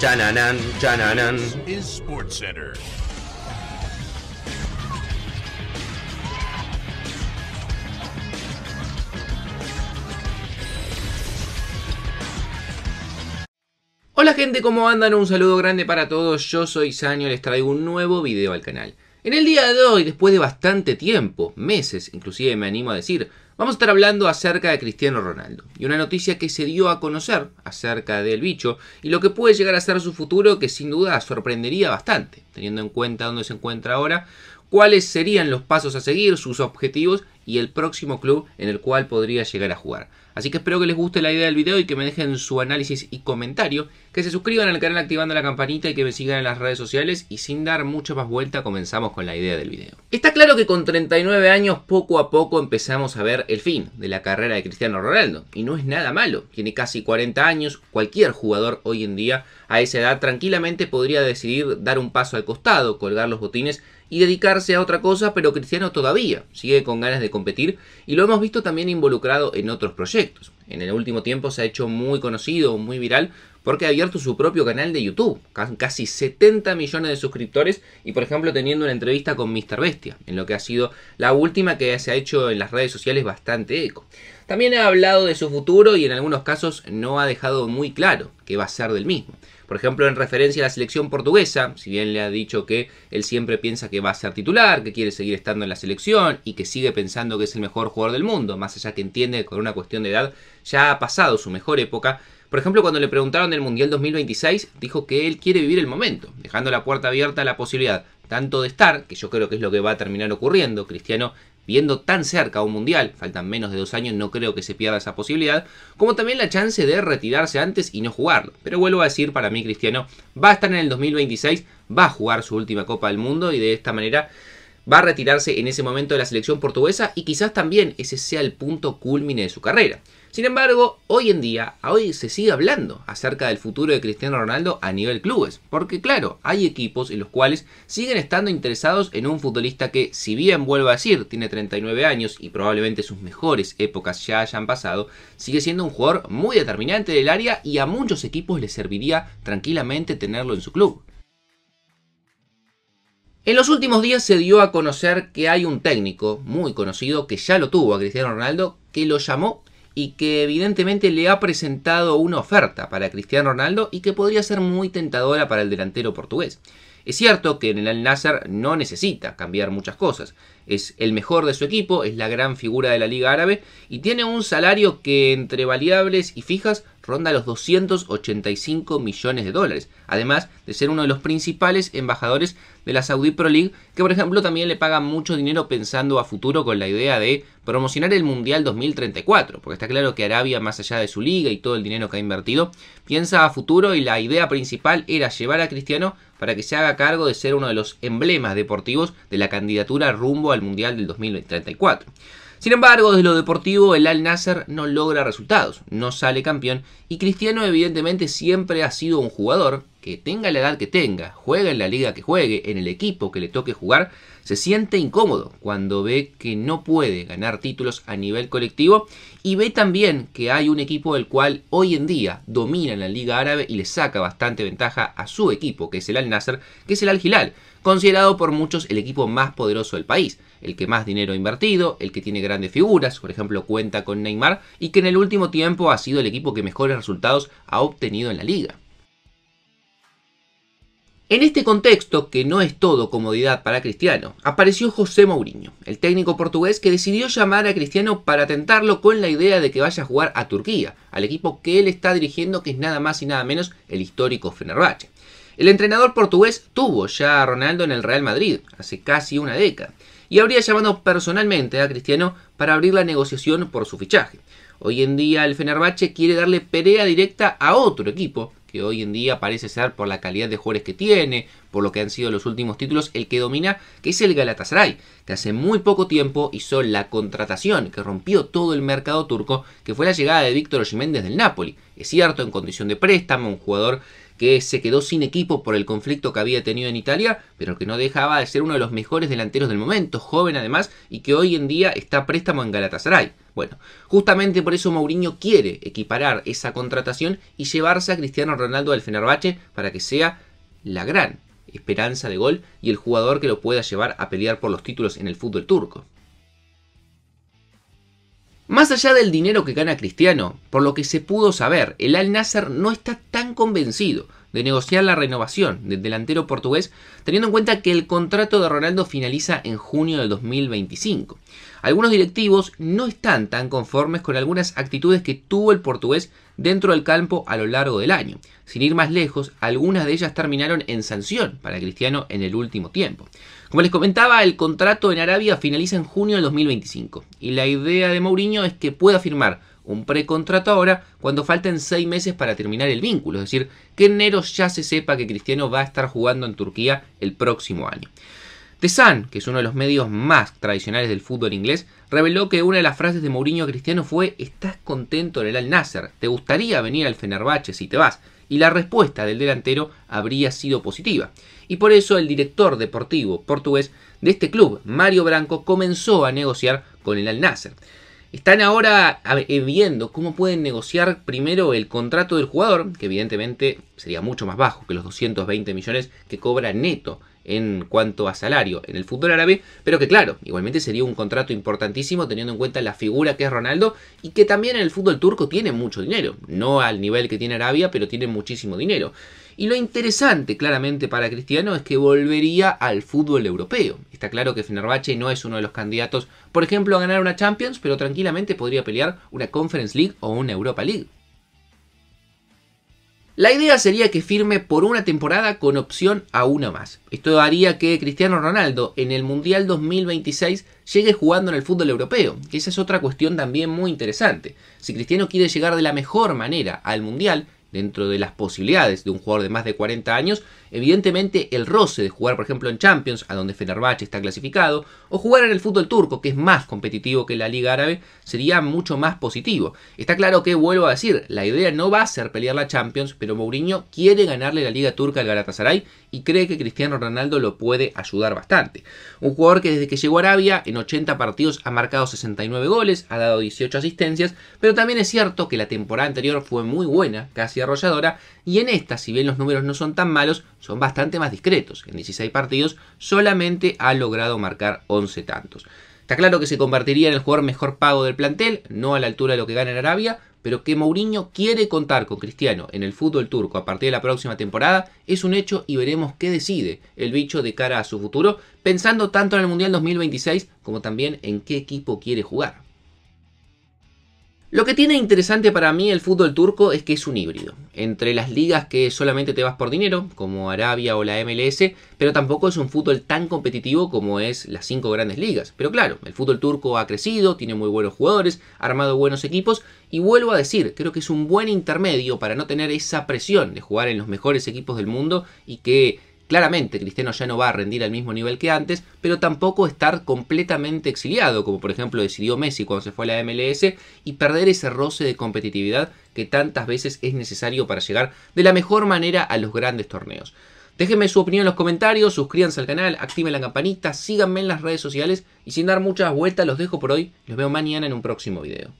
Chananan, chananan. Hola gente, ¿cómo andan? Un saludo grande para todos, yo soy Sanyo, les traigo un nuevo video al canal. En el día de hoy, después de bastante tiempo, meses inclusive me animo a decir, Vamos a estar hablando acerca de Cristiano Ronaldo y una noticia que se dio a conocer acerca del bicho y lo que puede llegar a ser su futuro que sin duda sorprendería bastante, teniendo en cuenta dónde se encuentra ahora, cuáles serían los pasos a seguir, sus objetivos y el próximo club en el cual podría llegar a jugar. Así que espero que les guste la idea del video y que me dejen su análisis y comentario, que se suscriban al canal activando la campanita y que me sigan en las redes sociales y sin dar mucha más vuelta comenzamos con la idea del video. Está claro que con 39 años poco a poco empezamos a ver el fin de la carrera de Cristiano Ronaldo y no es nada malo, tiene casi 40 años, cualquier jugador hoy en día a esa edad tranquilamente podría decidir dar un paso al costado, colgar los botines y dedicarse a otra cosa, pero Cristiano todavía sigue con ganas de competir y lo hemos visto también involucrado en otros proyectos. En el último tiempo se ha hecho muy conocido, muy viral, porque ha abierto su propio canal de YouTube, casi 70 millones de suscriptores y por ejemplo teniendo una entrevista con Mr. Bestia, en lo que ha sido la última que se ha hecho en las redes sociales bastante eco. También ha hablado de su futuro y en algunos casos no ha dejado muy claro qué va a ser del mismo. Por ejemplo, en referencia a la selección portuguesa, si bien le ha dicho que él siempre piensa que va a ser titular, que quiere seguir estando en la selección y que sigue pensando que es el mejor jugador del mundo, más allá que entiende que con una cuestión de edad ya ha pasado su mejor época, por ejemplo, cuando le preguntaron del Mundial 2026, dijo que él quiere vivir el momento, dejando la puerta abierta a la posibilidad tanto de estar, que yo creo que es lo que va a terminar ocurriendo, Cristiano viendo tan cerca un mundial, faltan menos de dos años, no creo que se pierda esa posibilidad, como también la chance de retirarse antes y no jugarlo. Pero vuelvo a decir, para mí Cristiano va a estar en el 2026, va a jugar su última Copa del Mundo y de esta manera va a retirarse en ese momento de la selección portuguesa y quizás también ese sea el punto culmine de su carrera. Sin embargo, hoy en día, hoy se sigue hablando acerca del futuro de Cristiano Ronaldo a nivel clubes, porque claro, hay equipos en los cuales siguen estando interesados en un futbolista que, si bien vuelvo a decir, tiene 39 años y probablemente sus mejores épocas ya hayan pasado, sigue siendo un jugador muy determinante del área y a muchos equipos les serviría tranquilamente tenerlo en su club. En los últimos días se dio a conocer que hay un técnico muy conocido que ya lo tuvo a Cristiano Ronaldo, que lo llamó y que evidentemente le ha presentado una oferta para Cristiano Ronaldo y que podría ser muy tentadora para el delantero portugués. Es cierto que en el Al-Nasser no necesita cambiar muchas cosas. Es el mejor de su equipo, es la gran figura de la Liga Árabe y tiene un salario que entre variables y fijas ronda los 285 millones de dólares, además de ser uno de los principales embajadores de la Saudi Pro League, que por ejemplo también le pagan mucho dinero pensando a futuro con la idea de promocionar el Mundial 2034, porque está claro que Arabia, más allá de su liga y todo el dinero que ha invertido, piensa a futuro y la idea principal era llevar a Cristiano para que se haga cargo de ser uno de los emblemas deportivos de la candidatura rumbo al Mundial del 2034. Sin embargo, desde lo deportivo, el Al Nasser no logra resultados, no sale campeón y Cristiano evidentemente siempre ha sido un jugador tenga la edad que tenga, juega en la liga que juegue, en el equipo que le toque jugar, se siente incómodo cuando ve que no puede ganar títulos a nivel colectivo y ve también que hay un equipo del cual hoy en día domina en la liga árabe y le saca bastante ventaja a su equipo, que es el Al Nasser, que es el Al Hilal, considerado por muchos el equipo más poderoso del país, el que más dinero ha invertido, el que tiene grandes figuras, por ejemplo cuenta con Neymar y que en el último tiempo ha sido el equipo que mejores resultados ha obtenido en la liga. En este contexto, que no es todo comodidad para Cristiano, apareció José Mourinho, el técnico portugués que decidió llamar a Cristiano para tentarlo con la idea de que vaya a jugar a Turquía, al equipo que él está dirigiendo que es nada más y nada menos el histórico Fenerbahce. El entrenador portugués tuvo ya a Ronaldo en el Real Madrid, hace casi una década, y habría llamado personalmente a Cristiano para abrir la negociación por su fichaje. Hoy en día el Fenerbahce quiere darle pelea directa a otro equipo, hoy en día parece ser por la calidad de jugadores que tiene, por lo que han sido los últimos títulos, el que domina, que es el Galatasaray, que hace muy poco tiempo hizo la contratación que rompió todo el mercado turco, que fue la llegada de Víctor Jiménez del Napoli. Es cierto, en condición de préstamo, un jugador que se quedó sin equipo por el conflicto que había tenido en Italia, pero que no dejaba de ser uno de los mejores delanteros del momento, joven además, y que hoy en día está préstamo en Galatasaray. Bueno, justamente por eso Mourinho quiere equiparar esa contratación y llevarse a Cristiano Ronaldo del Fenerbahce para que sea la gran esperanza de gol y el jugador que lo pueda llevar a pelear por los títulos en el fútbol turco. Más allá del dinero que gana Cristiano, por lo que se pudo saber, el Al Nasser no está tan convencido de negociar la renovación del delantero portugués, teniendo en cuenta que el contrato de Ronaldo finaliza en junio de 2025. Algunos directivos no están tan conformes con algunas actitudes que tuvo el portugués dentro del campo a lo largo del año. Sin ir más lejos, algunas de ellas terminaron en sanción para Cristiano en el último tiempo. Como les comentaba, el contrato en Arabia finaliza en junio de 2025 y la idea de Mourinho es que pueda firmar un precontrato ahora cuando falten seis meses para terminar el vínculo, es decir, que en enero ya se sepa que Cristiano va a estar jugando en Turquía el próximo año. The Sun, que es uno de los medios más tradicionales del fútbol inglés, reveló que una de las frases de Mourinho a Cristiano fue ¿Estás contento en el Al Nasser? ¿Te gustaría venir al Fenerbahce si te vas? Y la respuesta del delantero habría sido positiva. Y por eso el director deportivo portugués de este club, Mario Branco, comenzó a negociar con el Al Nasser. Están ahora eh, viendo cómo pueden negociar primero el contrato del jugador, que evidentemente sería mucho más bajo que los 220 millones que cobra neto en cuanto a salario en el fútbol árabe, pero que claro, igualmente sería un contrato importantísimo teniendo en cuenta la figura que es Ronaldo y que también en el fútbol turco tiene mucho dinero, no al nivel que tiene Arabia, pero tiene muchísimo dinero. Y lo interesante claramente para Cristiano es que volvería al fútbol europeo. Está claro que Fenerbahce no es uno de los candidatos, por ejemplo, a ganar una Champions, pero tranquilamente podría pelear una Conference League o una Europa League. La idea sería que firme por una temporada con opción a una más. Esto haría que Cristiano Ronaldo en el Mundial 2026 llegue jugando en el fútbol europeo, que esa es otra cuestión también muy interesante. Si Cristiano quiere llegar de la mejor manera al Mundial, dentro de las posibilidades de un jugador de más de 40 años, evidentemente el roce de jugar por ejemplo en Champions, a donde Fenerbahce está clasificado, o jugar en el fútbol turco, que es más competitivo que la Liga Árabe, sería mucho más positivo. Está claro que, vuelvo a decir, la idea no va a ser pelear la Champions, pero Mourinho quiere ganarle la Liga Turca al Galatasaray y cree que Cristiano Ronaldo lo puede ayudar bastante. Un jugador que desde que llegó a Arabia, en 80 partidos ha marcado 69 goles, ha dado 18 asistencias, pero también es cierto que la temporada anterior fue muy buena, casi y arrolladora, y en esta, si bien los números no son tan malos, son bastante más discretos. En 16 partidos solamente ha logrado marcar 11 tantos. Está claro que se convertiría en el jugador mejor pago del plantel, no a la altura de lo que gana en Arabia, pero que Mourinho quiere contar con Cristiano en el fútbol turco a partir de la próxima temporada es un hecho y veremos qué decide el bicho de cara a su futuro, pensando tanto en el Mundial 2026 como también en qué equipo quiere jugar. Lo que tiene interesante para mí el fútbol turco es que es un híbrido, entre las ligas que solamente te vas por dinero, como Arabia o la MLS, pero tampoco es un fútbol tan competitivo como es las cinco grandes ligas. Pero claro, el fútbol turco ha crecido, tiene muy buenos jugadores, ha armado buenos equipos, y vuelvo a decir, creo que es un buen intermedio para no tener esa presión de jugar en los mejores equipos del mundo y que Claramente Cristiano ya no va a rendir al mismo nivel que antes, pero tampoco estar completamente exiliado, como por ejemplo decidió Messi cuando se fue a la MLS, y perder ese roce de competitividad que tantas veces es necesario para llegar de la mejor manera a los grandes torneos. Déjenme su opinión en los comentarios, suscríbanse al canal, activen la campanita, síganme en las redes sociales y sin dar muchas vueltas los dejo por hoy, los veo mañana en un próximo video.